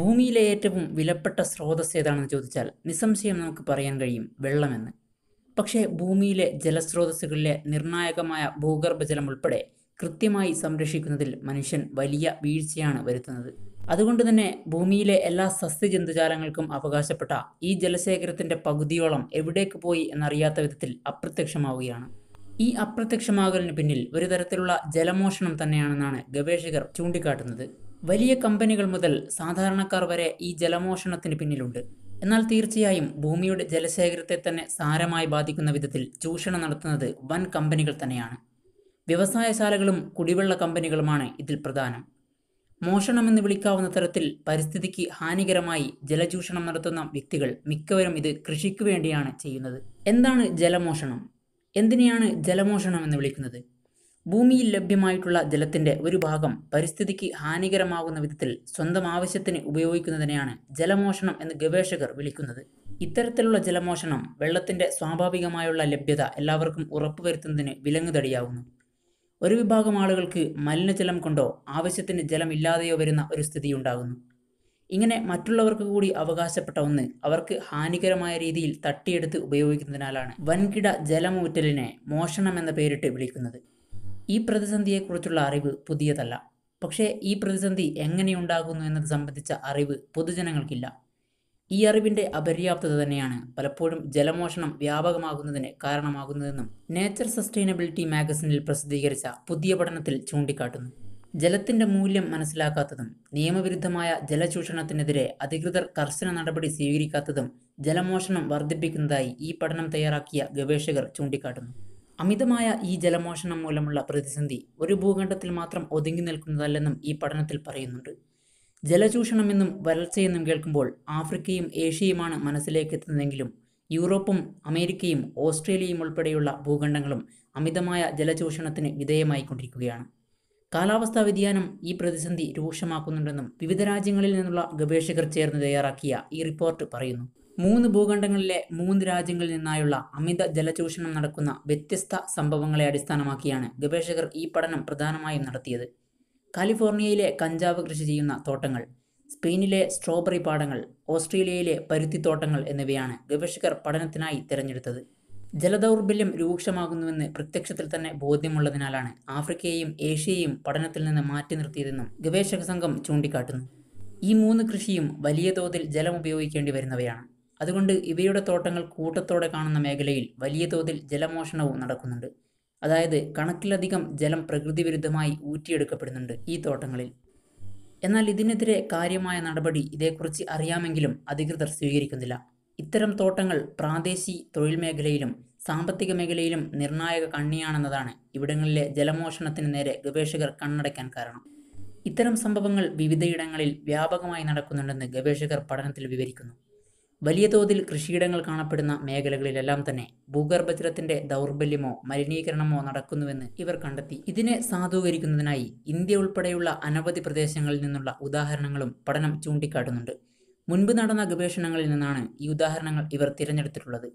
ഭൂമിയിലെ ഏറ്റവും വിലപ്പെട്ട സ്രോതസ് ഏതാണെന്ന് ചോദിച്ചാൽ നിസ്സംശയം നമുക്ക് പറയാൻ കഴിയും വെള്ളമെന്ന് പക്ഷേ ഭൂമിയിലെ ജലസ്രോതസ്സുകളിലെ നിർണായകമായ ഭൂഗർഭജലം ഉൾപ്പെടെ കൃത്യമായി സംരക്ഷിക്കുന്നതിൽ മനുഷ്യൻ വലിയ വീഴ്ചയാണ് വരുത്തുന്നത് അതുകൊണ്ട് തന്നെ ഭൂമിയിലെ എല്ലാ സസ്യജന്തുജാലങ്ങൾക്കും അവകാശപ്പെട്ട ഈ ജലശേഖരത്തിൻ്റെ പകുതിയോളം എവിടേക്ക് പോയി എന്നറിയാത്ത വിധത്തിൽ അപ്രത്യക്ഷമാവുകയാണ് ഈ അപ്രത്യക്ഷമാകലിന് പിന്നിൽ ഒരു തരത്തിലുള്ള ജലമോഷണം തന്നെയാണെന്നാണ് ഗവേഷകർ ചൂണ്ടിക്കാട്ടുന്നത് വലിയ കമ്പനികൾ മുതൽ സാധാരണക്കാർ വരെ ഈ ജലമോഷണത്തിന് പിന്നിലുണ്ട് എന്നാൽ തീർച്ചയായും ഭൂമിയുടെ ജലശേഖരത്തെ തന്നെ സാരമായി ബാധിക്കുന്ന വിധത്തിൽ ചൂഷണം നടത്തുന്നത് വൻ കമ്പനികൾ തന്നെയാണ് വ്യവസായശാലകളും കുടിവെള്ള കമ്പനികളുമാണ് ഇതിൽ പ്രധാനം മോഷണമെന്ന് വിളിക്കാവുന്ന തരത്തിൽ പരിസ്ഥിതിക്ക് ഹാനികരമായി ജലചൂഷണം നടത്തുന്ന വ്യക്തികൾ മിക്കവരും ഇത് കൃഷിക്ക് വേണ്ടിയാണ് ചെയ്യുന്നത് എന്താണ് ജലമോഷണം എന്തിനെയാണ് ജലമോഷണം എന്ന് വിളിക്കുന്നത് ഭൂമിയിൽ ലഭ്യമായിട്ടുള്ള ജലത്തിൻ്റെ ഒരു ഭാഗം പരിസ്ഥിതിക്ക് ഹാനികരമാകുന്ന വിധത്തിൽ സ്വന്തം ആവശ്യത്തിന് ഉപയോഗിക്കുന്നതിനെയാണ് ജലമോഷണം എന്ന് ഗവേഷകർ വിളിക്കുന്നത് ഇത്തരത്തിലുള്ള ജലമോഷണം വെള്ളത്തിൻ്റെ സ്വാഭാവികമായുള്ള ലഭ്യത എല്ലാവർക്കും ഉറപ്പുവരുത്തുന്നതിന് വിലങ്ങുതടിയാവുന്നു ഒരു വിഭാഗം ആളുകൾക്ക് മലിനജലം കൊണ്ടോ ആവശ്യത്തിന് ജലമില്ലാതെയോ വരുന്ന ഒരു സ്ഥിതി ഉണ്ടാകുന്നു ഇങ്ങനെ മറ്റുള്ളവർക്ക് കൂടി അവകാശപ്പെട്ട ഒന്ന് അവർക്ക് ഹാനികരമായ രീതിയിൽ തട്ടിയെടുത്ത് ഉപയോഗിക്കുന്നതിനാലാണ് വൻകിട ജലമൂറ്റലിനെ മോഷണം എന്ന പേരിട്ട് വിളിക്കുന്നത് ഈ പ്രതിസന്ധിയെക്കുറിച്ചുള്ള അറിവ് പുതിയതല്ല പക്ഷേ ഈ പ്രതിസന്ധി എങ്ങനെയുണ്ടാകുന്നു എന്നത് സംബന്ധിച്ച അറിവ് പൊതുജനങ്ങൾക്കില്ല ഈ അറിവിൻ്റെ അപര്യാപ്തത തന്നെയാണ് പലപ്പോഴും ജലമോഷണം വ്യാപകമാകുന്നതിന് കാരണമാകുന്നതെന്നും നേച്ചർ സസ്റ്റൈനബിലിറ്റി മാഗസിനിൽ പ്രസിദ്ധീകരിച്ച പുതിയ പഠനത്തിൽ ചൂണ്ടിക്കാട്ടുന്നു ജലത്തിൻ്റെ മൂല്യം മനസ്സിലാക്കാത്തതും നിയമവിരുദ്ധമായ ജലചൂഷണത്തിനെതിരെ അധികൃതർ കർശന നടപടി സ്വീകരിക്കാത്തതും ജലമോഷണം വർദ്ധിപ്പിക്കുന്നതായി ഈ പഠനം തയ്യാറാക്കിയ ഗവേഷകർ ചൂണ്ടിക്കാട്ടുന്നു അമിതമായ ഈ ജലമോഷണം മൂലമുള്ള പ്രതിസന്ധി ഒരു ഭൂഖണ്ഡത്തിൽ മാത്രം ഒതുങ്ങി നിൽക്കുന്നതല്ലെന്നും ഈ പഠനത്തിൽ പറയുന്നുണ്ട് ജലചൂഷണമെന്നും വരൾച്ചയെന്നും കേൾക്കുമ്പോൾ ആഫ്രിക്കയും ഏഷ്യയുമാണ് മനസ്സിലേക്ക് എത്തുന്നതെങ്കിലും യൂറോപ്പും അമേരിക്കയും ഓസ്ട്രേലിയയും ഉൾപ്പെടെയുള്ള ഭൂഖണ്ഡങ്ങളും അമിതമായ ജലചൂഷണത്തിന് വിധേയമായിക്കൊണ്ടിരിക്കുകയാണ് കാലാവസ്ഥാ വ്യതിയാനം ഈ പ്രതിസന്ധി രൂക്ഷമാക്കുന്നുണ്ടെന്നും വിവിധ രാജ്യങ്ങളിൽ നിന്നുള്ള ഗവേഷകർ ചേർന്ന് തയ്യാറാക്കിയ ഈ റിപ്പോർട്ട് പറയുന്നു മൂന്ന് ഭൂഖണ്ഡങ്ങളിലെ മൂന്ന് രാജ്യങ്ങളിൽ നിന്നായുള്ള അമിത ജലചൂഷണം നടക്കുന്ന വ്യത്യസ്ത സംഭവങ്ങളെ അടിസ്ഥാനമാക്കിയാണ് ഗവേഷകർ ഈ പഠനം പ്രധാനമായും നടത്തിയത് കാലിഫോർണിയയിലെ കഞ്ചാവ് കൃഷി ചെയ്യുന്ന തോട്ടങ്ങൾ സ്പെയിനിലെ സ്ട്രോബെറി പാടങ്ങൾ ഓസ്ട്രേലിയയിലെ പരുത്തിത്തോട്ടങ്ങൾ എന്നിവയാണ് ഗവേഷകർ പഠനത്തിനായി തിരഞ്ഞെടുത്തത് ജലദൗർബല്യം രൂക്ഷമാകുന്നുവെന്ന് പ്രത്യക്ഷത്തിൽ തന്നെ ബോധ്യമുള്ളതിനാലാണ് ആഫ്രിക്കയെയും ഏഷ്യയെയും പഠനത്തിൽ നിന്ന് മാറ്റി നിർത്തിയതെന്നും ഗവേഷക സംഘം ചൂണ്ടിക്കാട്ടുന്നു ഈ മൂന്ന് കൃഷിയും വലിയ തോതിൽ ജലം ഉപയോഗിക്കേണ്ടി വരുന്നവയാണ് അതുകൊണ്ട് ഇവയുടെ തോട്ടങ്ങൾ കൂട്ടത്തോടെ കാണുന്ന മേഖലയിൽ വലിയ തോതിൽ ജലമോഷണവും നടക്കുന്നുണ്ട് അതായത് കണക്കിലധികം ജലം പ്രകൃതിവിരുദ്ധമായി ഊറ്റിയെടുക്കപ്പെടുന്നുണ്ട് ഈ തോട്ടങ്ങളിൽ എന്നാൽ ഇതിനെതിരെ കാര്യമായ നടപടി ഇതേക്കുറിച്ച് അറിയാമെങ്കിലും അധികൃതർ സ്വീകരിക്കുന്നില്ല ഇത്തരം തോട്ടങ്ങൾ പ്രാദേശി തൊഴിൽ മേഖലയിലും സാമ്പത്തിക മേഖലയിലും നിർണായക കണ്ണിയാണെന്നതാണ് ഇവിടങ്ങളിലെ ജലമോഷണത്തിന് നേരെ ഗവേഷകർ കണ്ണടയ്ക്കാൻ കാരണം ഇത്തരം സംഭവങ്ങൾ വിവിധയിടങ്ങളിൽ വ്യാപകമായി നടക്കുന്നുണ്ടെന്ന് ഗവേഷകർ പഠനത്തിൽ വിവരിക്കുന്നു വലിയ തോതിൽ കൃഷിയിടങ്ങൾ കാണപ്പെടുന്ന മേഖലകളിലെല്ലാം തന്നെ ഭൂഗർഭജലത്തിന്റെ ദൗർബല്യമോ മലിനീകരണമോ നടക്കുന്നുവെന്ന് ഇവർ കണ്ടെത്തി ഇതിനെ സാധൂകരിക്കുന്നതിനായി ഇന്ത്യ ഉൾപ്പെടെയുള്ള അനവധി പ്രദേശങ്ങളിൽ നിന്നുള്ള ഉദാഹരണങ്ങളും പഠനം ചൂണ്ടിക്കാട്ടുന്നുണ്ട് മുൻപ് നടന്ന ഗവേഷണങ്ങളിൽ നിന്നാണ് ഈ ഉദാഹരണങ്ങൾ ഇവർ തിരഞ്ഞെടുത്തിട്ടുള്ളത്